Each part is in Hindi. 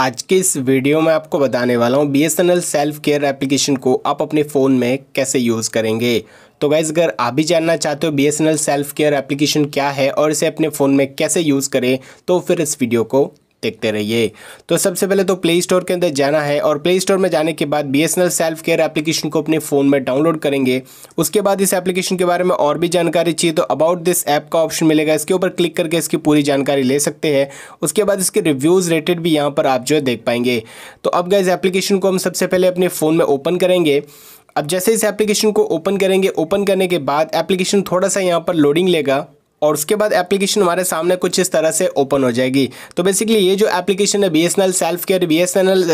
आज के इस वीडियो में आपको बताने वाला हूँ बी सेल्फ केयर एप्लीकेशन को आप अपने फ़ोन में कैसे यूज़ करेंगे तो गाइज़ अगर आप भी जानना चाहते हो बी सेल्फ केयर एप्लीकेशन क्या है और इसे अपने फ़ोन में कैसे यूज़ करें तो फिर इस वीडियो को देखते रहिए तो सबसे पहले तो प्ले स्टोर के अंदर जाना है और प्ले स्टोर में जाने के बाद B S N L self care application को अपने फ़ोन में डाउनलोड करेंगे उसके बाद इस एप्लीकेशन के बारे में और भी जानकारी चाहिए तो अबाउट दिस ऐप का ऑप्शन मिलेगा इसके ऊपर क्लिक करके इसकी पूरी जानकारी ले सकते हैं उसके बाद इसके रिव्यूज़ रेटेड भी यहाँ पर आप जो है देख पाएंगे तो अब गए एप्लीकेशन को हम सबसे पहले अपने फ़ोन में ओपन करेंगे अब जैसे इस एप्लीकेशन को ओपन करेंगे ओपन करने के बाद एप्लीकेशन थोड़ा सा यहाँ पर लोडिंग लेगा और उसके बाद एप्लीकेशन हमारे सामने कुछ इस तरह से ओपन हो जाएगी तो बेसिकली ये जो एप्लीकेशन है B self care B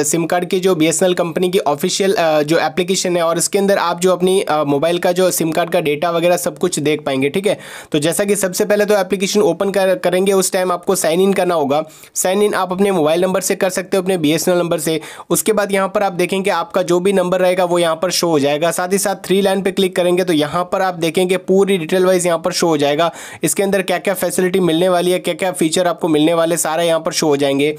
SIM card की जो बी कंपनी की ऑफिशियल uh, जो एप्लीकेशन है और इसके अंदर आप जो अपनी मोबाइल uh, का जो सिम कार्ड का डेटा वगैरह सब कुछ देख पाएंगे ठीक है तो जैसा कि सबसे पहले तो एप्लीकेशन ओपन कर, करेंगे उस टाइम आपको साइन इन करना होगा साइन इन आप अपने मोबाइल नंबर से कर सकते हो अपने बी नंबर से उसके बाद यहाँ पर आप देखेंगे आपका जो भी नंबर रहेगा वो यहाँ पर शो हो जाएगा साथ ही साथ थ्री लाइन पर क्लिक करेंगे तो यहाँ पर आप देखेंगे पूरी डिटेल वाइज यहाँ पर शो हो जाएगा इस इसके अंदर क्या क्या फैसिलिटी मिलने वाली है क्या क्या फीचर आपको मिलने वाले सारे यहाँ पर शो हो जाएंगे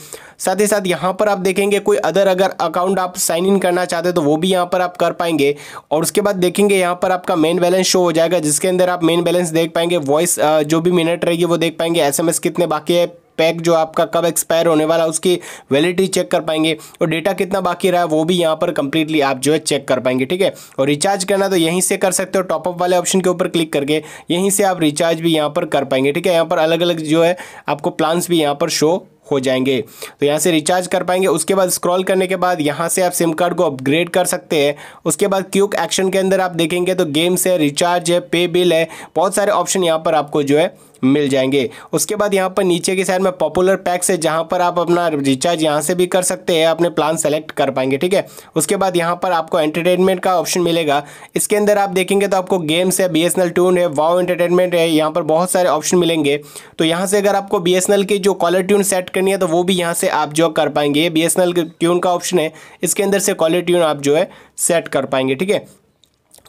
साथ ही साथ यहाँ पर आप देखेंगे कोई अदर अगर अकाउंट आप साइन इन करना चाहते तो वो भी यहाँ पर आप कर पाएंगे और उसके बाद देखेंगे यहाँ पर आपका मेन बैलेंस शो हो जाएगा जिसके अंदर आप मेन बैलेंस देख पाएंगे वॉइस जो भी मिनट रहेगी वो देख पाएंगे एस कितने बाकी है पैक जो आपका कब एक्सपायर होने वाला उसकी वैलिडिटी चेक कर पाएंगे और डेटा कितना बाकी रहा वो भी यहाँ पर कंप्लीटली आप जो है चेक कर पाएंगे ठीक है और रिचार्ज करना तो यहीं से कर सकते हो टॉपअप वाले ऑप्शन के ऊपर क्लिक करके यहीं से आप रिचार्ज भी यहाँ पर कर पाएंगे ठीक है यहाँ पर अलग अलग जो है आपको प्लान्स भी यहाँ पर शो हो जाएंगे तो यहाँ से रिचार्ज कर पाएंगे उसके बाद स्क्रॉल करने के बाद यहाँ से आप सिम कार्ड को अपग्रेड कर सकते हैं उसके बाद क्यूक एक्शन के अंदर आप देखेंगे तो गेम्स है रिचार्ज है पे बिल है बहुत सारे ऑप्शन यहाँ पर आपको जो है मिल जाएंगे उसके बाद यहाँ पर नीचे की साइड में पॉपुलर पैक्स है जहाँ पर आप अपना रिचार्ज यहाँ से भी कर सकते हैं अपने प्लान सेलेक्ट कर पाएंगे ठीक है उसके बाद यहाँ पर आपको एंटरटेनमेंट का ऑप्शन मिलेगा इसके अंदर आप देखेंगे तो आपको गेम्स है बी एस टून है वाओ एंटरटेनमेंट है यहाँ पर बहुत सारे ऑप्शन मिलेंगे तो यहाँ से अगर आपको बी की जो कॉलर ट्यून सेट करनी है तो वो भी यहाँ से आप जो कर पाएंगे बी एस ट्यून का ऑप्शन है इसके अंदर से कॉलर ट्यून आप जो है सेट कर पाएंगे ठीक है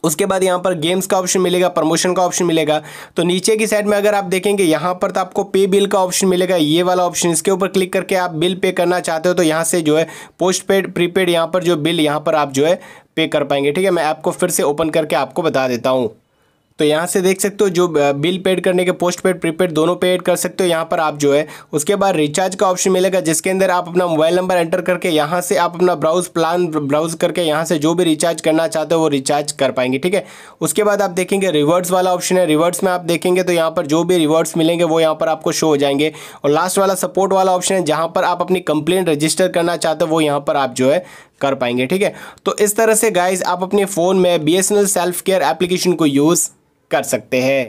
उसके बाद यहाँ पर गेम्स का ऑप्शन मिलेगा प्रमोशन का ऑप्शन मिलेगा तो नीचे की साइड में अगर आप देखेंगे यहाँ पर तो आपको पे बिल का ऑप्शन मिलेगा ये वाला ऑप्शन इसके ऊपर क्लिक करके आप बिल पे करना चाहते हो तो यहाँ से जो है पोस्ट पेड प्रीपेड यहाँ पर जो बिल यहाँ पर आप जो है पे कर पाएंगे ठीक है मैं ऐप को फिर से ओपन करके आपको बता देता हूँ तो यहाँ से देख सकते हो जो बिल पेड करने के पोस्ट पेड प्रीपेड दोनों पे एड कर सकते हो यहाँ पर आप जो है उसके बाद रिचार्ज का ऑप्शन मिलेगा जिसके अंदर आप अपना मोबाइल नंबर एंटर करके यहाँ से आप अपना ब्राउज प्लान ब्राउज करके यहाँ से जो भी रिचार्ज करना चाहते हो वो रिचार्ज कर पाएंगे ठीक है उसके बाद आप देखेंगे रिवर्ड्स वाला ऑप्शन है रिवर्ड्स में आप देखेंगे तो यहाँ पर जो भी रिवर्ड्स मिलेंगे वो यहाँ पर आपको शो हो जाएंगे और लास्ट वाला सपोर्ट वाला ऑप्शन है जहाँ पर आप अपनी कंप्लेन रजिस्टर करना चाहते हो वो यहाँ पर आप जो है कर पाएंगे ठीक है तो इस तरह से गाइज आप अपने फ़ोन में B S self care application को यूज़ कर सकते हैं